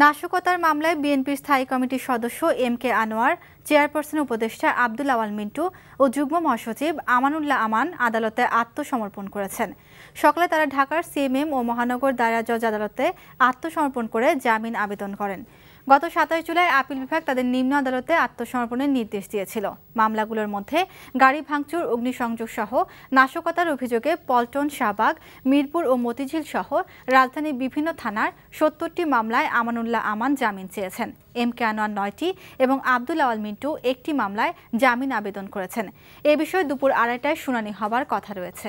নাশকতার মামলায় বিএনপির স্থায়ী কমিটির সদস্য এম কে আনোয়ার চেয়ারপারসন উপদেষ্টা আব্দুল আওয়াল মিন্টু ও যুগ্ম মহাসচিব আমানুল্লাহ আমান আদালতে আত্মসমর্পণ করেছেন সকালে তারা ঢাকার সিএমএম ও মহানগর দায়রা জজ আদালতে আত্মসমর্পণ করে জামিন আবেদন করেন গত সাতাশ জুলাই আপিল বিভাগ তাদের নিম্ন আদালতে আত্মসমর্পণের নির্দেশ দিয়েছিল মামলাগুলোর মধ্যে গাড়ি ভাঙচুর অগ্নিসংযোগ সহ নাশকতার অভিযোগে পল্টন শাহবাগ মিরপুর ও মতিঝিল সহ রাজধানীর বিভিন্ন থানার সত্তরটি মামলায় আমানুল্লাহ আমান জামিন চেয়েছেন এম কে আনোয়ার নয়টি এবং আবদুল আওয়াল মিন্টু মিন্টু একটি মামলায় জামিন আবেদন করেছেন এ বিষয়ে দুপুর আড়াইটায় শুনানি হবার কথা রয়েছে